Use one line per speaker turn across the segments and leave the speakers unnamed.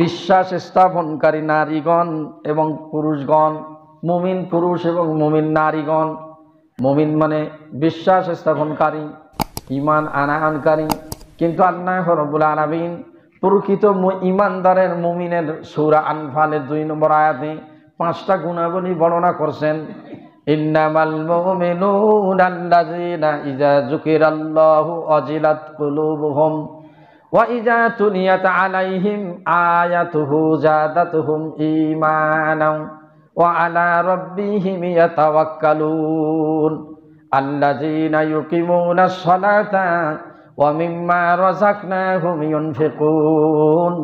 বিশ্বাস স্থাপনকারী নারীগণ এবং পুরুষগণ মুমিন পুরুষ এবং মুমিন নারীগণ মুমিন মানে বিশ্বাস স্থাপনকারী ইমান আনায়নকারী কিন্তু আল্লাহ হরবুল আলমিন প্রকৃত ইমানদারের মুমিনের সৌরা আনফালের দুই নম্বর আয়াতে পাঁচটা গুণাবলী বর্ণনা করছেন ইন্নামাল্লাহ যুকিরাল্লাহু অজিলাত ওয়াইজা তুনিয়াত আলাইহিম আয়াতুহু জাদাতুহুম ঈমানাম ওয়া আলা রাব্বিহিম ইয়াতাওয়াক্কালুন আল্লাযীনা ইউকিমুনাস সালাতা ওয়া মিম্মা রাযাকনাহুম ইউনফিকুন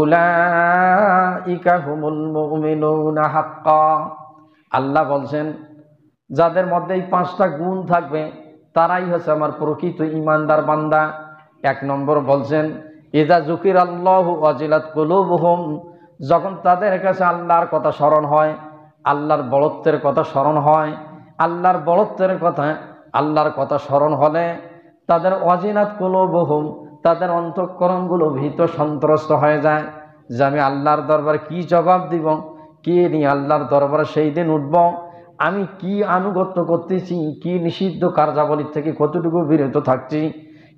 উলাইকা হুমুল মুমিনুনা হাক্কা আল্লাহ বলছেন যাদের মধ্যে এই পাঁচটা গুণ থাকবে তারাই হচ্ছে আমার প্রকৃত ইমানদার বান্দা এক নম্বর বলছেন ইদা জুকির আল্লাহ অজিলাত কুলুবহুম যখন তাদের কাছে আল্লাহর কথা স্মরণ হয় আল্লাহর বড়ত্বের কথা স্মরণ হয় আল্লাহর বড়ত্বের কথা আল্লাহর কথা স্মরণ হলে তাদের অজিনাত কুলুবহুম তাদের অন্তঃকরণগুলো ভীত সন্ত্রস্ত হয়ে যায় যে আমি আল্লাহর দরবার কি জবাব দিব কে নিয়ে আল্লাহর দরবারে সেই দিন উঠব আমি কি আনুগত্য করতেছি কি নিষিদ্ধ কার্যাবলীর থেকে কতটুকু বিরত থাকছি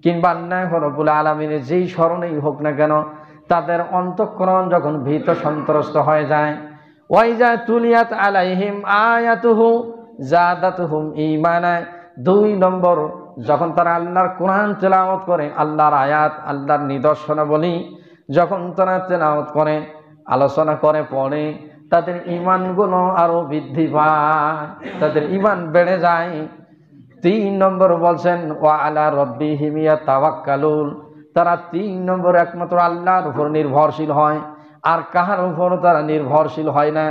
কিংবা আল্লাহ বলে আলমিনের যেই স্মরণেই হোক না কেন তাদের অন্তঃকরণ যখন ভীত সন্ত্রস্ত হয়ে যায় ওই যায় তুলিয়াত আলাইহিম আয়াতুহু জাদাতুহুম ইমানায় দুই নম্বর যখন তারা আল্লাহর কোরআন তেলাওয়াত করে আল্লাহর আয়াত আল্লাহর নিদর্শনাবলী যখন তারা তেলাওত করে আলোচনা করে পড়ে তাদের ইমানগুলো আরও বৃদ্ধি পায় তাদের ইমান বেড়ে যায় তিন নম্বর বলছেন ও আলা রব্বি হিমিয়া তাওয়াক্কালুন তারা তিন নম্বর একমাত্র আল্লাহর উপর নির্ভরশীল হয় আর কাহার উপর তারা নির্ভরশীল হয় না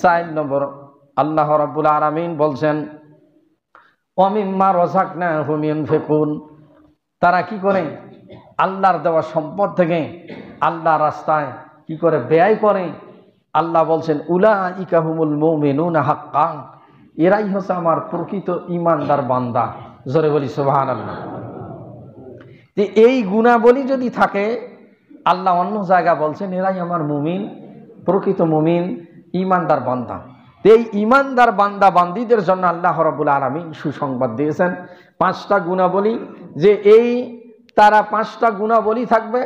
চার নম্বর আল্লাহ রব্বুল আরামিন বলছেন অমিম্মা রসাক না হুমিন ফেকুন তারা কি করে আল্লাহর দেওয়া সম্পদ থেকে আল্লাহ রাস্তায় কি করে ব্যয় করে আল্লাহ বলছেন উলা ইকাহুমুল মৌমিনুন হাক্কাং এরাই হচ্ছে আমার প্রকৃত ইমানদার বান্দা জোরে বলি সোভান আল্লাহ যে এই গুণাবলী যদি থাকে আল্লাহ অন্য জায়গা বলছেন এরাই আমার মুমিন প্রকৃত মুমিন ইমানদার বান্দা এই ইমানদার বান্দা বান্দিদের জন্য আল্লাহ রবুল আলমী সুসংবাদ দিয়েছেন পাঁচটা গুণাবলী যে এই তারা পাঁচটা গুণাবলী থাকবে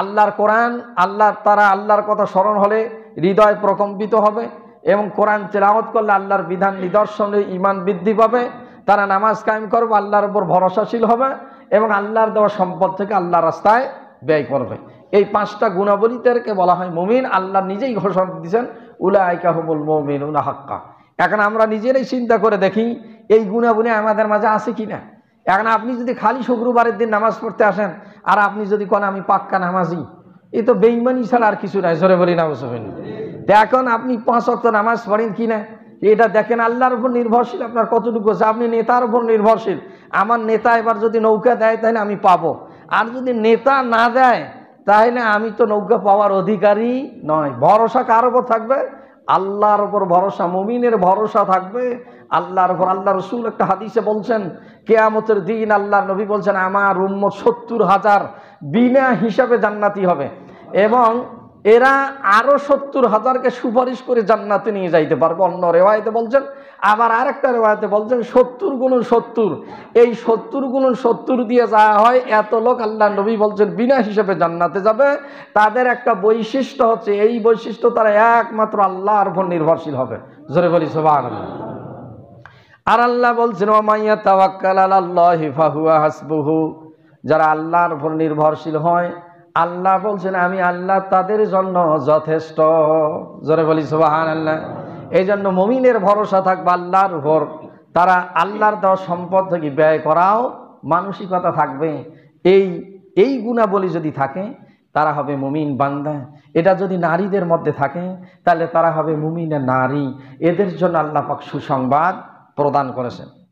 আল্লাহর কোরআন আল্লাহর তারা আল্লাহর কথা স্মরণ হলে হৃদয় প্রকম্পিত হবে এবং কোরআন তেলাওয়াত করলে আল্লাহর বিধান নিদর্শনে ইমান বৃদ্ধি পাবে তারা নামাজ কায়েম করবে আল্লাহর উপর ভরসাশীল হবে এবং আল্লাহর দেওয়া সম্পদ থেকে আল্লাহ রাস্তায় ব্যয় করবে এই পাঁচটা গুণাবলীদেরকে বলা হয় মমিন আল্লাহ নিজেই ঘোষণা দিয়েছেন উলা আইকাহমুল মমিন উলা হাক্কা এখন আমরা নিজেরাই চিন্তা করে দেখি এই গুণাবলী আমাদের মাঝে আছে কি না এখন আপনি যদি খালি শুক্রবারের দিন নামাজ পড়তে আসেন আর আপনি যদি কোন আমি পাক্কা নামাজি এ তো বেইমানি ছাড়া আর কিছু নাই জোরে বলি না দেখুন আপনি পাঁচ অক্ত নামাজ পড়েন কি না এটা দেখেন আল্লাহর উপর নির্ভরশীল আপনার কতটুকু আছে আপনি নেতার উপর নির্ভরশীল আমার নেতা এবার যদি নৌকা দেয় তাহলে আমি পাবো আর যদি নেতা না দেয় তাহলে আমি তো নৌকা পাওয়ার অধিকারী নয় ভরসা কার ওপর থাকবে আল্লাহর ওপর ভরসা মুমিনের ভরসা থাকবে আল্লাহর উপর আল্লাহ রসুল একটা হাদিসে বলছেন কেয়ামতের দিন আল্লাহ নবী বলছেন আমার উম্মত সত্তর হাজার বিনা হিসাবে জান্নাতি হবে এবং এরা আরো সত্তর হাজারকে সুপারিশ করে জান্নাতে নিয়ে যাইতে পারবে অন্য রেওয়ায়তে বলছেন আবার আরেকটা রেওয়ায়তে বলছেন সত্তর গুণ সত্তর এই সত্তর গুণ সত্তর দিয়ে যা হয় এত লোক আল্লাহ নবী বলছেন বিনা হিসেবে জান্নাতে যাবে তাদের একটা বৈশিষ্ট্য হচ্ছে এই বৈশিষ্ট্য তারা একমাত্র আল্লাহর ভর নির্ভরশীল হবে জোরে বলি সোভান আর আল্লাহ বলছেন ওমাইয়া তাওয়াক্কাল আল্লাহ হাসবুহু যারা আল্লাহর ভর নির্ভরশীল হয় আল্লাহ বলছেন আমি আল্লাহ তাদের জন্য যথেষ্ট জোরে বলি সুবাহান আল্লাহ এই জন্য মমিনের ভরসা থাকবে আল্লাহর উপর তারা আল্লাহর দেওয়া সম্পদ থেকে ব্যয় করাও মানসিকতা থাকবে এই এই গুণাবলী যদি থাকে তারা হবে মুমিন বান্দা এটা যদি নারীদের মধ্যে থাকে তাহলে তারা হবে মুমিনের নারী এদের জন্য আল্লাহ সুসংবাদ প্রদান করেছেন